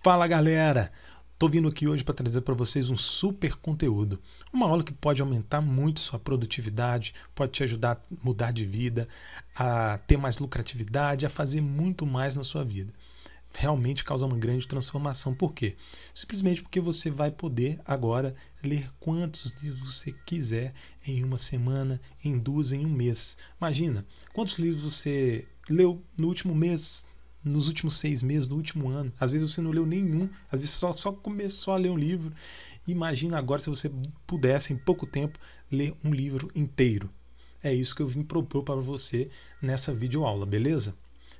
Fala galera! Tô vindo aqui hoje para trazer para vocês um super conteúdo. Uma aula que pode aumentar muito sua produtividade, pode te ajudar a mudar de vida, a ter mais lucratividade, a fazer muito mais na sua vida. Realmente causa uma grande transformação. Por quê? Simplesmente porque você vai poder agora ler quantos livros você quiser em uma semana, em duas, em um mês. Imagina quantos livros você leu no último mês, nos últimos seis meses, no último ano. Às vezes você não leu nenhum, às vezes só, só começou a ler um livro. Imagina agora se você pudesse, em pouco tempo, ler um livro inteiro. É isso que eu vim propor para você nessa videoaula, beleza?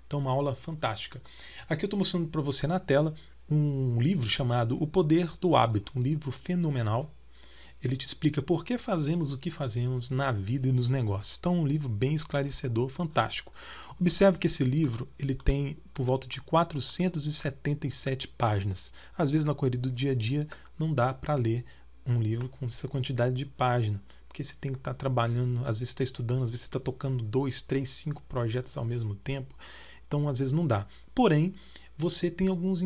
Então, uma aula fantástica. Aqui eu estou mostrando para você na tela um livro chamado O Poder do Hábito, um livro fenomenal ele te explica por que fazemos o que fazemos na vida e nos negócios. Então, um livro bem esclarecedor, fantástico. Observe que esse livro ele tem por volta de 477 páginas. Às vezes, na corrida do dia a dia, não dá para ler um livro com essa quantidade de página, porque você tem que estar tá trabalhando, às vezes está estudando, às vezes está tocando dois, três, cinco projetos ao mesmo tempo. Então, às vezes não dá. Porém, você tem alguns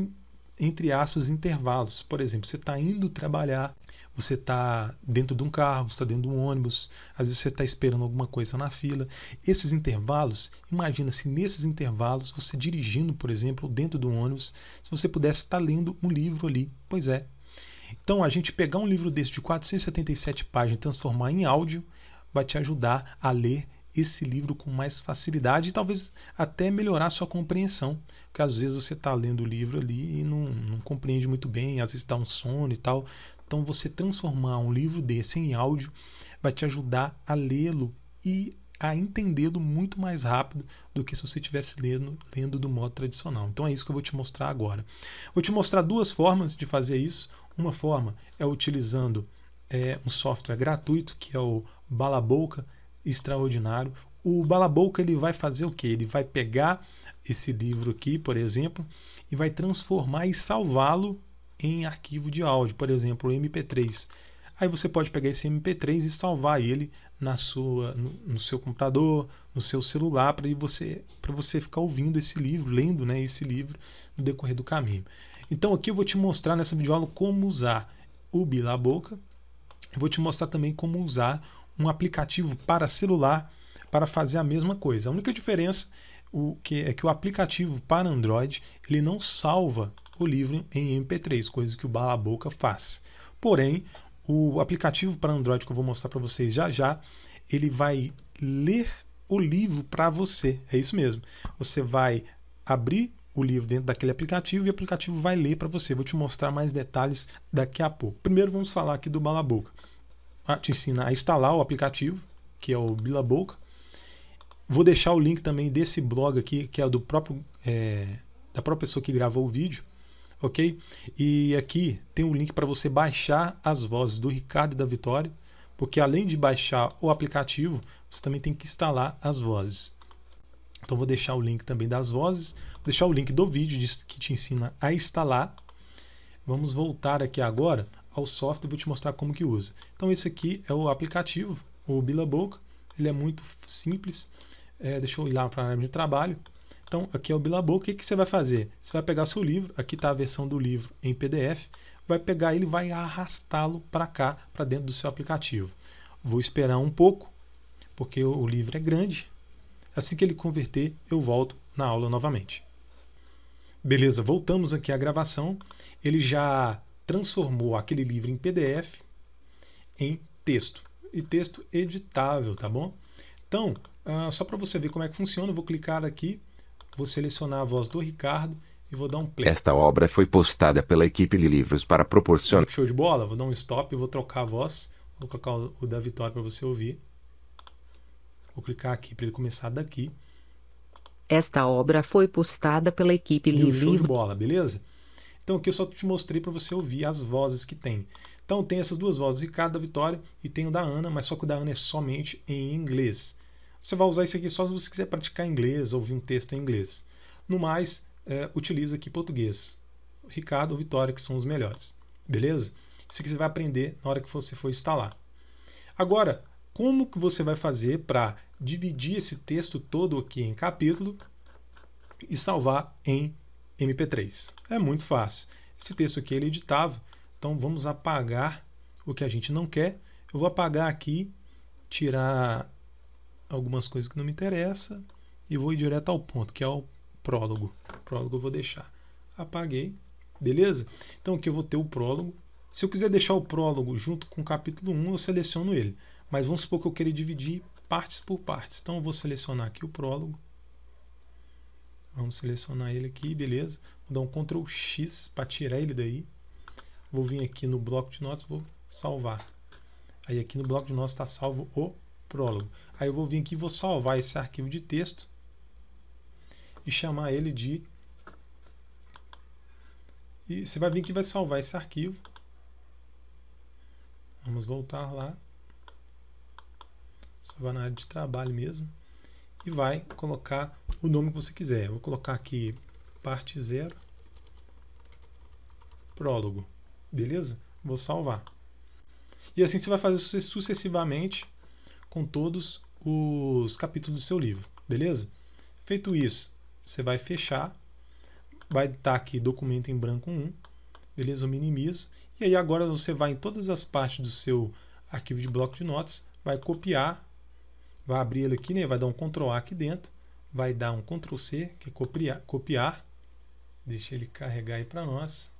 entre aspas, intervalos. Por exemplo, você está indo trabalhar, você está dentro de um carro, você está dentro de um ônibus, às vezes você está esperando alguma coisa na fila. Esses intervalos, imagina se nesses intervalos, você dirigindo, por exemplo, dentro do ônibus, se você pudesse estar tá lendo um livro ali. Pois é. Então, a gente pegar um livro desse de 477 páginas e transformar em áudio vai te ajudar a ler esse livro com mais facilidade e talvez até melhorar sua compreensão, porque às vezes você está lendo o livro ali e não, não compreende muito bem, às vezes dá um sono e tal. Então você transformar um livro desse em áudio vai te ajudar a lê-lo e a entendê-lo muito mais rápido do que se você estivesse lendo, lendo do modo tradicional. Então é isso que eu vou te mostrar agora. Vou te mostrar duas formas de fazer isso. Uma forma é utilizando é, um software gratuito que é o Balaboca extraordinário. O Balabouca ele vai fazer o que? Ele vai pegar esse livro aqui, por exemplo, e vai transformar e salvá-lo em arquivo de áudio, por exemplo, MP3. Aí você pode pegar esse MP3 e salvar ele na sua, no, no seu computador, no seu celular, para você, você ficar ouvindo esse livro, lendo né, esse livro no decorrer do caminho. Então aqui eu vou te mostrar nessa videoaula como usar o Bila Boca. Eu vou te mostrar também como usar um aplicativo para celular para fazer a mesma coisa. A única diferença o que é que o aplicativo para Android ele não salva o livro em MP3, coisa que o Bala Boca faz. Porém, o aplicativo para Android que eu vou mostrar para vocês já já, ele vai ler o livro para você. É isso mesmo. Você vai abrir o livro dentro daquele aplicativo e o aplicativo vai ler para você. Vou te mostrar mais detalhes daqui a pouco. Primeiro vamos falar aqui do Bala Boca. Ah, te ensina a instalar o aplicativo, que é o Bilaboca. Vou deixar o link também desse blog aqui, que é do próprio é, da própria pessoa que gravou o vídeo, ok? E aqui tem um link para você baixar as vozes do Ricardo e da Vitória, porque além de baixar o aplicativo, você também tem que instalar as vozes. Então vou deixar o link também das vozes, vou deixar o link do vídeo que te ensina a instalar. Vamos voltar aqui agora ao software, vou te mostrar como que usa. Então esse aqui é o aplicativo, o Bilaboca, ele é muito simples. É, deixa eu ir lá para a área de trabalho. Então aqui é o Bilaboca, o que, que você vai fazer? Você vai pegar seu livro, aqui está a versão do livro em PDF, vai pegar ele vai arrastá-lo para cá, para dentro do seu aplicativo. Vou esperar um pouco, porque o livro é grande. Assim que ele converter, eu volto na aula novamente. Beleza, voltamos aqui à gravação. Ele já transformou aquele livro em PDF em texto. E texto editável, tá bom? Então, ah, só para você ver como é que funciona, eu vou clicar aqui, vou selecionar a voz do Ricardo e vou dar um play. Esta obra foi postada pela equipe de livros para proporcionar. Show de bola, vou dar um stop, vou trocar a voz, vou colocar o da Vitória para você ouvir. Vou clicar aqui para ele começar daqui. Esta obra foi postada pela equipe livros. Show de bola, beleza? Então aqui eu só te mostrei para você ouvir as vozes que tem. Então tem essas duas vozes de cada Vitória e tem o da Ana, mas só que o da Ana é somente em inglês. Você vai usar isso aqui só se você quiser praticar inglês, ouvir um texto em inglês. No mais, é, utiliza aqui português. Ricardo ou Vitória, que são os melhores. Beleza? Isso que você vai aprender na hora que você for instalar. Agora, como que você vai fazer para dividir esse texto todo aqui em capítulo e salvar em MP3. É muito fácil. Esse texto aqui ele é editável, então vamos apagar o que a gente não quer. Eu vou apagar aqui, tirar algumas coisas que não me interessam e vou ir direto ao ponto, que é o prólogo. O prólogo eu vou deixar. Apaguei, beleza? Então aqui eu vou ter o prólogo. Se eu quiser deixar o prólogo junto com o capítulo 1, eu seleciono ele. Mas vamos supor que eu queira dividir partes por partes. Então eu vou selecionar aqui o prólogo Vamos selecionar ele aqui, beleza. Vou dar um Ctrl X para tirar ele daí. Vou vir aqui no bloco de notas, vou salvar. Aí aqui no bloco de notas está salvo o prólogo. Aí eu vou vir aqui e vou salvar esse arquivo de texto e chamar ele de... E você vai vir que vai salvar esse arquivo. Vamos voltar lá. Salvar na área de trabalho mesmo e vai colocar o nome que você quiser. Eu vou colocar aqui parte 0, prólogo, beleza? Vou salvar. E assim você vai fazer sucessivamente com todos os capítulos do seu livro, beleza? Feito isso, você vai fechar, vai estar aqui documento em branco 1, beleza? Eu minimizo. E aí agora você vai em todas as partes do seu arquivo de bloco de notas, vai copiar vai abrir ele aqui, né? vai dar um Ctrl A aqui dentro, vai dar um Ctrl C, que é copiar, copiar. deixa ele carregar aí para nós,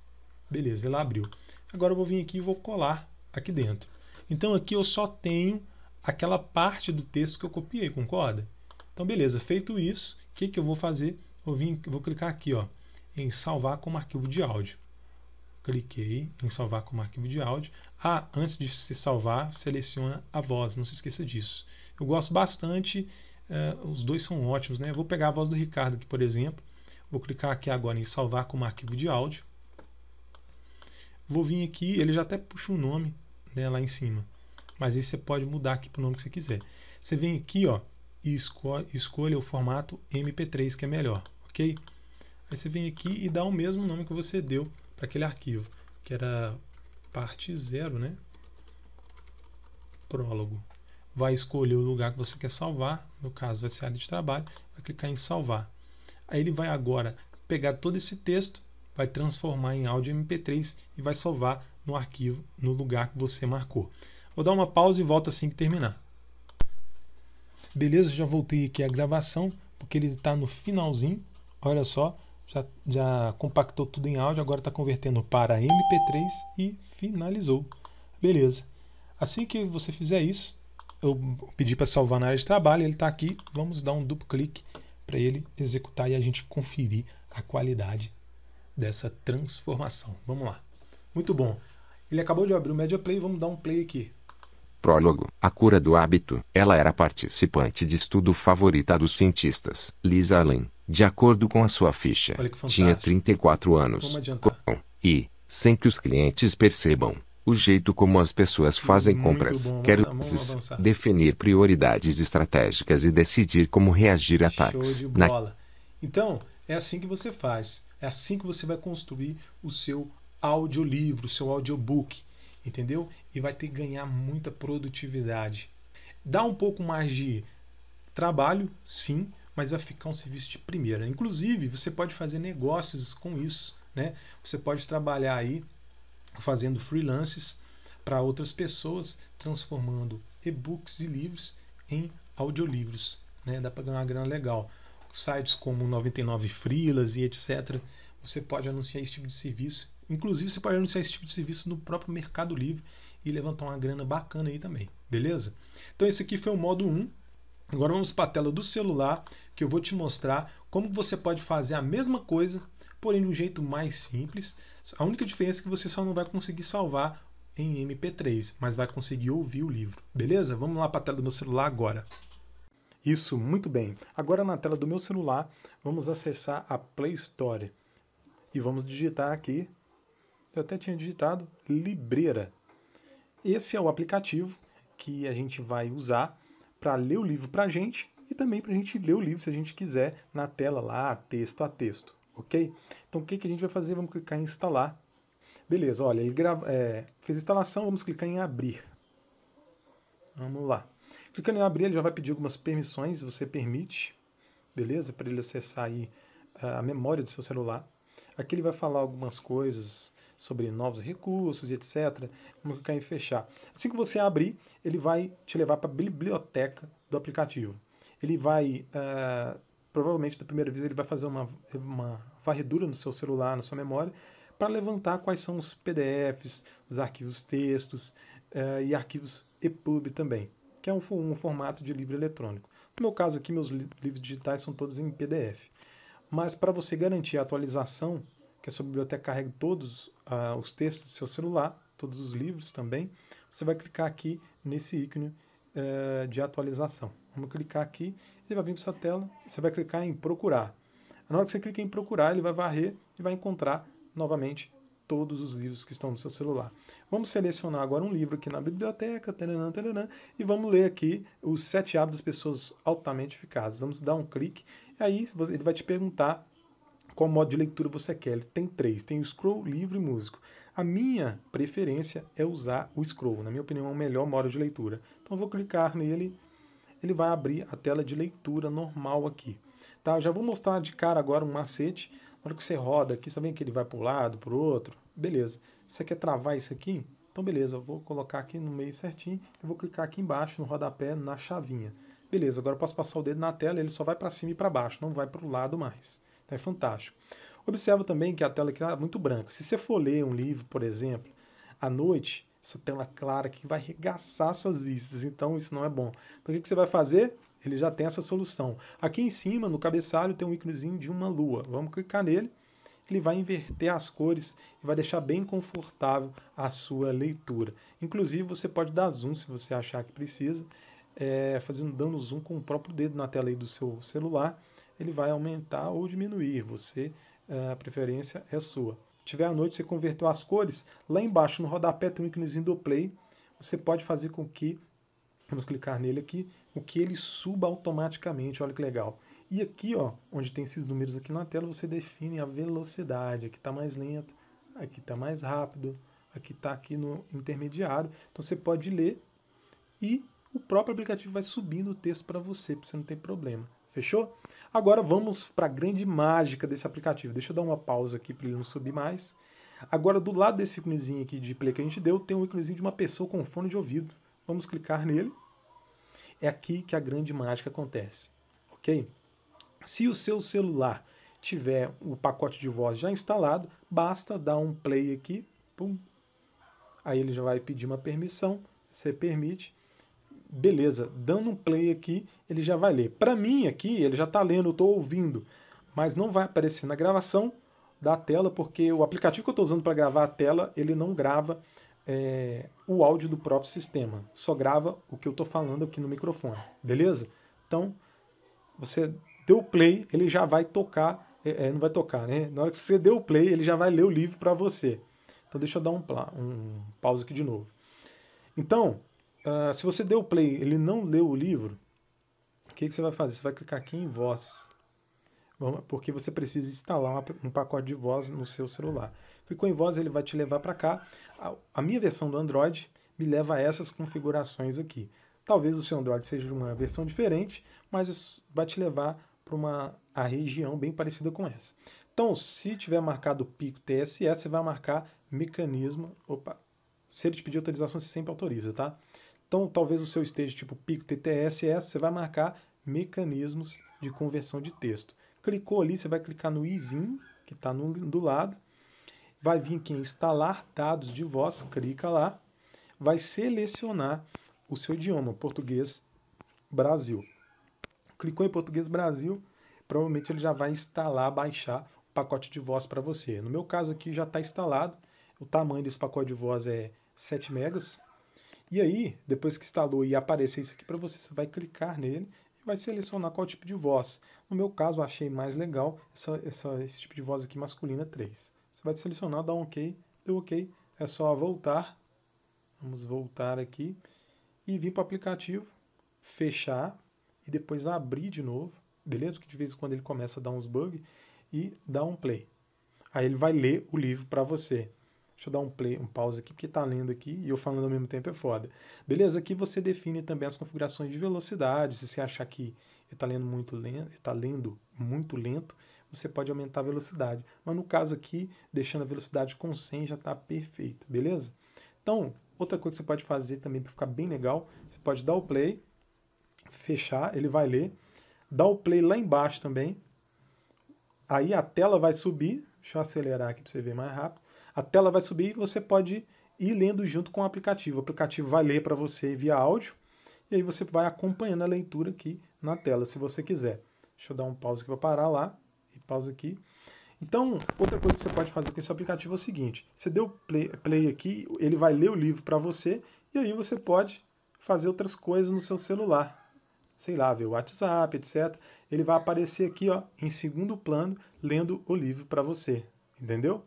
beleza, ele abriu. Agora eu vou vir aqui e vou colar aqui dentro. Então aqui eu só tenho aquela parte do texto que eu copiei, concorda? Então beleza, feito isso, o que, que eu vou fazer? Eu vim, vou clicar aqui ó, em salvar como arquivo de áudio. Cliquei em salvar como arquivo de áudio. Ah, antes de se salvar, seleciona a voz, não se esqueça disso. Eu gosto bastante, uh, os dois são ótimos, né? Eu vou pegar a voz do Ricardo aqui, por exemplo. Vou clicar aqui agora em salvar como arquivo de áudio. Vou vir aqui, ele já até puxa um nome né, lá em cima. Mas aí você pode mudar aqui para o nome que você quiser. Você vem aqui ó, e escolhe, escolha o formato MP3 que é melhor, ok? Aí você vem aqui e dá o mesmo nome que você deu para aquele arquivo, que era parte 0, né? Prólogo vai escolher o lugar que você quer salvar, no caso vai ser a área de trabalho, vai clicar em salvar. Aí ele vai agora pegar todo esse texto, vai transformar em áudio MP3 e vai salvar no arquivo, no lugar que você marcou. Vou dar uma pausa e volto assim que terminar. Beleza, já voltei aqui a gravação, porque ele está no finalzinho, olha só, já, já compactou tudo em áudio, agora está convertendo para MP3 e finalizou. Beleza. Assim que você fizer isso, eu pedi para salvar na área de trabalho, ele está aqui. Vamos dar um duplo clique para ele executar e a gente conferir a qualidade dessa transformação. Vamos lá. Muito bom. Ele acabou de abrir o Media Play, vamos dar um play aqui. Prólogo. A cura do hábito. Ela era participante de estudo favorita dos cientistas. Lisa Allen, de acordo com a sua ficha, tinha 34 anos. E, sem que os clientes percebam, o jeito como as pessoas fazem Muito compras, bom, quer definir prioridades estratégicas e decidir como reagir a ataques. Show de bola. Na... Então, é assim que você faz. É assim que você vai construir o seu audiolivro, o seu audiobook, entendeu? E vai ter que ganhar muita produtividade. Dá um pouco mais de trabalho, sim, mas vai ficar um serviço de primeira. Inclusive, você pode fazer negócios com isso, né? Você pode trabalhar aí fazendo freelances, para outras pessoas, transformando e-books e livros em audiolivros. Né? Dá para ganhar uma grana legal. Sites como 99 Frilas e etc. Você pode anunciar esse tipo de serviço. Inclusive, você pode anunciar esse tipo de serviço no próprio Mercado Livre e levantar uma grana bacana aí também, beleza? Então, esse aqui foi o modo 1. Agora vamos para a tela do celular, que eu vou te mostrar como você pode fazer a mesma coisa, porém de um jeito mais simples. A única diferença é que você só não vai conseguir salvar em MP3, mas vai conseguir ouvir o livro. Beleza? Vamos lá para a tela do meu celular agora. Isso, muito bem. Agora na tela do meu celular, vamos acessar a Play Store e vamos digitar aqui. Eu até tinha digitado Libreira. Esse é o aplicativo que a gente vai usar para ler o livro para a gente e também para a gente ler o livro, se a gente quiser, na tela lá, texto a texto, ok? Então o que, que a gente vai fazer? Vamos clicar em instalar Beleza, olha, ele grava, é, fez a instalação, vamos clicar em abrir. Vamos lá. Clicando em abrir, ele já vai pedir algumas permissões, você permite, beleza? Para ele acessar aí a memória do seu celular. Aqui ele vai falar algumas coisas sobre novos recursos e etc. Vamos clicar em fechar. Assim que você abrir, ele vai te levar para a biblioteca do aplicativo. Ele vai, uh, provavelmente da primeira vez, ele vai fazer uma, uma varredura no seu celular, na sua memória, para levantar quais são os PDFs, os arquivos textos eh, e arquivos EPUB também, que é um, um, formato de livro eletrônico. No meu caso aqui, meus li livros digitais são todos em PDF. Mas para você garantir a atualização, que a sua biblioteca carregue todos ah, os textos do seu celular, todos os livros também, você vai clicar aqui nesse ícone eh, de atualização. Vamos clicar aqui, ele vai vir para essa tela, você vai clicar em procurar. Na hora que você clica em procurar, ele vai varrer e vai encontrar novamente, todos os livros que estão no seu celular. Vamos selecionar agora um livro aqui na biblioteca, taranã, taranã, e vamos ler aqui os sete hábitos das pessoas altamente eficazes. Vamos dar um clique, e aí ele vai te perguntar qual modo de leitura você quer. Ele tem três, tem o scroll, livro e músico. A minha preferência é usar o scroll, na minha opinião é o melhor modo de leitura. Então eu vou clicar nele, ele vai abrir a tela de leitura normal aqui. Tá, já vou mostrar de cara agora um macete na hora que você roda aqui, você vê que ele vai para um lado, para o outro. Beleza. Você quer travar isso aqui? Então, beleza, eu vou colocar aqui no meio certinho. Eu vou clicar aqui embaixo no rodapé, na chavinha. Beleza, agora eu posso passar o dedo na tela ele só vai para cima e para baixo, não vai para o lado mais. Então é fantástico. Observa também que a tela aqui é muito branca. Se você for ler um livro, por exemplo, à noite, essa tela clara aqui vai regaçar suas vistas, então isso não é bom. Então o que você vai fazer? ele já tem essa solução. Aqui em cima, no cabeçalho, tem um íconezinho de uma lua. Vamos clicar nele, ele vai inverter as cores e vai deixar bem confortável a sua leitura. Inclusive, você pode dar zoom se você achar que precisa, é, fazendo dando zoom com o próprio dedo na tela do seu celular, ele vai aumentar ou diminuir, você, é, a preferência é sua. Se tiver à noite, você converteu as cores, lá embaixo no rodapé tem um íconezinho do play, você pode fazer com que, vamos clicar nele aqui, o que ele suba automaticamente. Olha que legal. E aqui, ó, onde tem esses números aqui na tela, você define a velocidade. Aqui está mais lento, aqui está mais rápido, aqui está aqui no intermediário. Então você pode ler e o próprio aplicativo vai subindo o texto para você, para você não ter problema. Fechou? Agora vamos para a grande mágica desse aplicativo. Deixa eu dar uma pausa aqui para ele não subir mais. Agora, do lado desse íconezinho aqui de play que a gente deu, tem um íconezinho de uma pessoa com fone de ouvido. Vamos clicar nele. É aqui que a grande mágica acontece, ok? Se o seu celular tiver o pacote de voz já instalado, basta dar um play aqui, pum, aí ele já vai pedir uma permissão, você permite, beleza, dando um play aqui, ele já vai ler. Para mim aqui, ele já está lendo, eu estou ouvindo, mas não vai aparecer na gravação da tela, porque o aplicativo que eu estou usando para gravar a tela, ele não grava é, o áudio do próprio sistema. Só grava o que eu estou falando aqui no microfone, beleza? Então, você deu o play, ele já vai tocar, é, é, não vai tocar, né? Na hora que você deu o play, ele já vai ler o livro para você. Então, deixa eu dar um, um pausa aqui de novo. Então, uh, se você deu o play ele não leu o livro, o que, que você vai fazer? Você vai clicar aqui em voz, porque você precisa instalar um pacote de voz no seu celular. Clicou em voz, ele vai te levar para cá. A, a minha versão do Android me leva a essas configurações aqui. Talvez o seu Android seja uma versão diferente, mas vai te levar para uma a região bem parecida com essa. Então, se tiver marcado pico TSS, você vai marcar mecanismo. Opa, se ele te pedir autorização, você sempre autoriza, tá? Então, talvez o seu esteja tipo pico TTS você vai marcar mecanismos de conversão de texto. Clicou ali, você vai clicar no izinho que está do lado vai vir quem instalar dados de voz, clica lá, vai selecionar o seu idioma, português Brasil. Clicou em português Brasil, provavelmente ele já vai instalar, baixar o pacote de voz para você. No meu caso aqui já está instalado, o tamanho desse pacote de voz é 7 megas. E aí, depois que instalou e aparecer isso aqui para você, você vai clicar nele e vai selecionar qual tipo de voz. No meu caso, eu achei mais legal essa, essa, esse tipo de voz aqui masculina 3. Você vai selecionar, dar um OK, deu OK, é só voltar. Vamos voltar aqui e vir para o aplicativo, fechar e depois abrir de novo, beleza? Que de vez em quando ele começa a dar uns bugs e dar um play. Aí ele vai ler o livro para você. Deixa eu dar um play, um pause aqui, porque tá lendo aqui e eu falando ao mesmo tempo é foda. Beleza? Aqui você define também as configurações de velocidade, se você achar que está tá lendo muito lento, está lendo muito lento, você pode aumentar a velocidade. Mas no caso aqui, deixando a velocidade com 100 já está perfeito, beleza? Então, outra coisa que você pode fazer também para ficar bem legal, você pode dar o play, fechar, ele vai ler, dar o play lá embaixo também, aí a tela vai subir, deixa eu acelerar aqui para você ver mais rápido, a tela vai subir e você pode ir lendo junto com o aplicativo. O aplicativo vai ler para você via áudio, e aí você vai acompanhando a leitura aqui na tela, se você quiser. Deixa eu dar um pause que vou parar lá pausa aqui. Então, outra coisa que você pode fazer com esse aplicativo é o seguinte: você deu play, play aqui, ele vai ler o livro para você, e aí você pode fazer outras coisas no seu celular. Sei lá, ver o WhatsApp, etc. Ele vai aparecer aqui ó, em segundo plano, lendo o livro para você. Entendeu?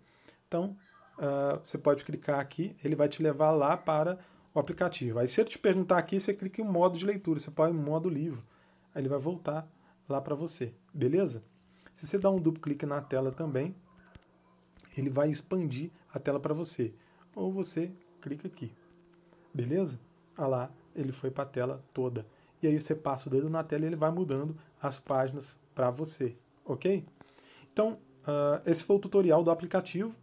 Então, uh, você pode clicar aqui, ele vai te levar lá para o aplicativo. Aí, se ele te perguntar aqui, você clica em modo de leitura, você põe em modo livro. Aí ele vai voltar lá para você. Beleza? Se você dá um duplo clique na tela também, ele vai expandir a tela para você. Ou você clica aqui. Beleza? Ah lá, ele foi para a tela toda. E aí você passa o dedo na tela e ele vai mudando as páginas para você, ok? Então, uh, esse foi o tutorial do aplicativo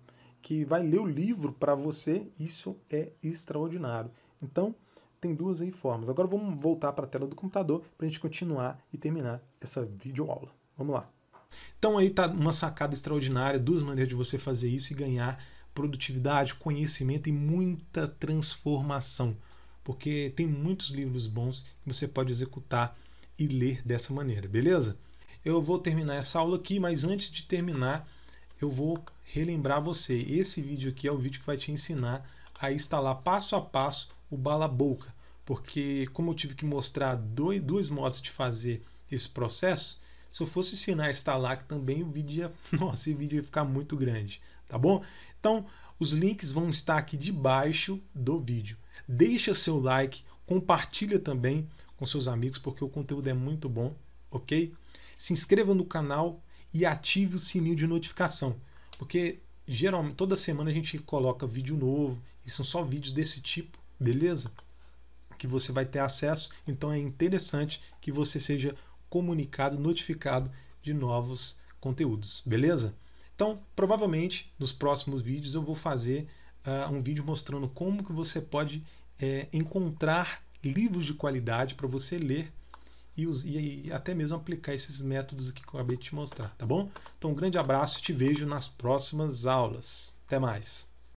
que vai ler o livro para você. Isso é extraordinário. Então, tem duas aí formas. Agora vamos voltar para a tela do computador para a gente continuar e terminar essa videoaula. Vamos lá. Então aí tá uma sacada extraordinária, duas maneiras de você fazer isso e ganhar produtividade, conhecimento e muita transformação, porque tem muitos livros bons que você pode executar e ler dessa maneira, beleza? Eu vou terminar essa aula aqui, mas antes de terminar, eu vou relembrar você. Esse vídeo aqui é o vídeo que vai te ensinar a instalar passo a passo o bala boca, porque como eu tive que mostrar dois, dois modos de fazer esse processo, se eu fosse ensinar a instalar também, o vídeo ia, nossa, esse vídeo ia ficar muito grande, tá bom? Então, os links vão estar aqui debaixo do vídeo. Deixa seu like, compartilha também com seus amigos, porque o conteúdo é muito bom, ok? Se inscreva no canal e ative o sininho de notificação, porque geralmente toda semana a gente coloca vídeo novo e são só vídeos desse tipo, beleza? Que você vai ter acesso, então é interessante que você seja comunicado, notificado de novos conteúdos, beleza? Então, provavelmente nos próximos vídeos eu vou fazer uh, um vídeo mostrando como que você pode é, encontrar livros de qualidade para você ler e, e, até mesmo aplicar esses métodos aqui que eu acabei de te mostrar, tá bom? Então, um grande abraço e te vejo nas próximas aulas. Até mais!